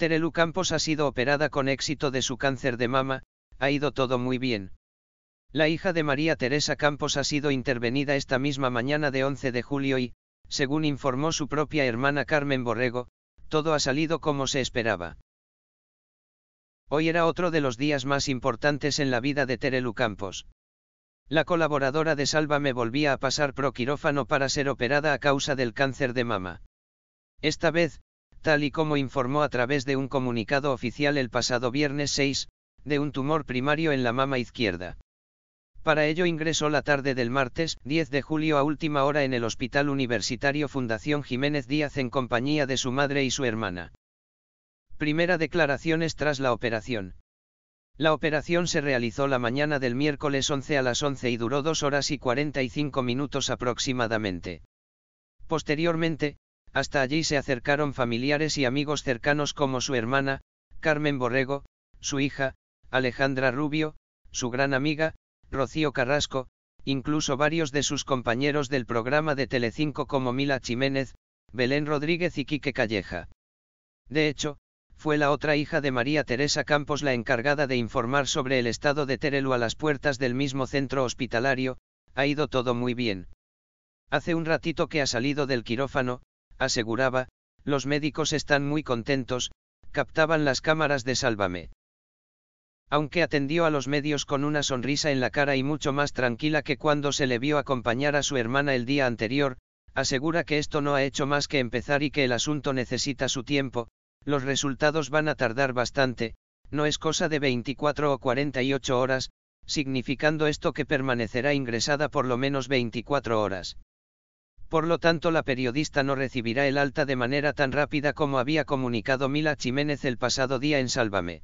Terelu Campos ha sido operada con éxito de su cáncer de mama, ha ido todo muy bien. La hija de María Teresa Campos ha sido intervenida esta misma mañana de 11 de julio y, según informó su propia hermana Carmen Borrego, todo ha salido como se esperaba. Hoy era otro de los días más importantes en la vida de Terelu Campos. La colaboradora de Salva me volvía a pasar pro quirófano para ser operada a causa del cáncer de mama. Esta vez, tal y como informó a través de un comunicado oficial el pasado viernes 6, de un tumor primario en la mama izquierda. Para ello ingresó la tarde del martes 10 de julio a última hora en el Hospital Universitario Fundación Jiménez Díaz en compañía de su madre y su hermana. Primera declaraciones tras la operación. La operación se realizó la mañana del miércoles 11 a las 11 y duró 2 horas y 45 minutos aproximadamente. Posteriormente, hasta allí se acercaron familiares y amigos cercanos como su hermana, Carmen Borrego, su hija, Alejandra Rubio, su gran amiga, Rocío Carrasco, incluso varios de sus compañeros del programa de Telecinco como Mila Jiménez, Belén Rodríguez y Quique Calleja. De hecho, fue la otra hija de María Teresa Campos la encargada de informar sobre el estado de Terelu a las puertas del mismo centro hospitalario, ha ido todo muy bien. Hace un ratito que ha salido del quirófano, aseguraba, los médicos están muy contentos, captaban las cámaras de Sálvame. Aunque atendió a los medios con una sonrisa en la cara y mucho más tranquila que cuando se le vio acompañar a su hermana el día anterior, asegura que esto no ha hecho más que empezar y que el asunto necesita su tiempo, los resultados van a tardar bastante, no es cosa de 24 o 48 horas, significando esto que permanecerá ingresada por lo menos 24 horas. Por lo tanto, la periodista no recibirá el alta de manera tan rápida como había comunicado Mila Jiménez el pasado día en Sálvame.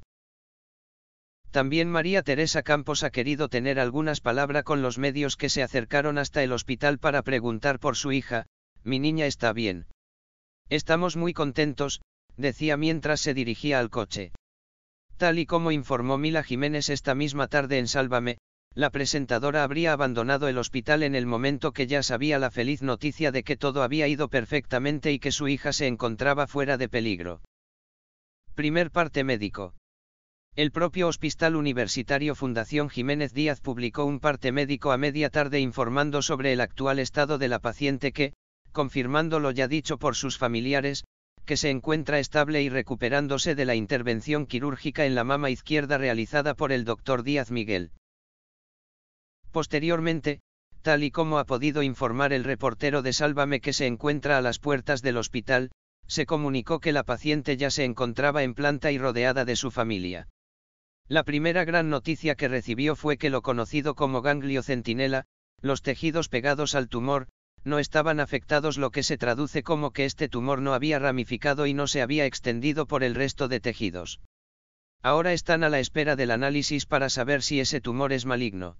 También María Teresa Campos ha querido tener algunas palabras con los medios que se acercaron hasta el hospital para preguntar por su hija, mi niña está bien. Estamos muy contentos, decía mientras se dirigía al coche. Tal y como informó Mila Jiménez esta misma tarde en Sálvame, la presentadora habría abandonado el hospital en el momento que ya sabía la feliz noticia de que todo había ido perfectamente y que su hija se encontraba fuera de peligro. Primer parte médico. El propio Hospital Universitario Fundación Jiménez Díaz publicó un parte médico a media tarde informando sobre el actual estado de la paciente que, confirmando lo ya dicho por sus familiares, que se encuentra estable y recuperándose de la intervención quirúrgica en la mama izquierda realizada por el doctor Díaz Miguel. Posteriormente, tal y como ha podido informar el reportero de Sálvame que se encuentra a las puertas del hospital, se comunicó que la paciente ya se encontraba en planta y rodeada de su familia. La primera gran noticia que recibió fue que lo conocido como ganglio centinela, los tejidos pegados al tumor, no estaban afectados lo que se traduce como que este tumor no había ramificado y no se había extendido por el resto de tejidos. Ahora están a la espera del análisis para saber si ese tumor es maligno.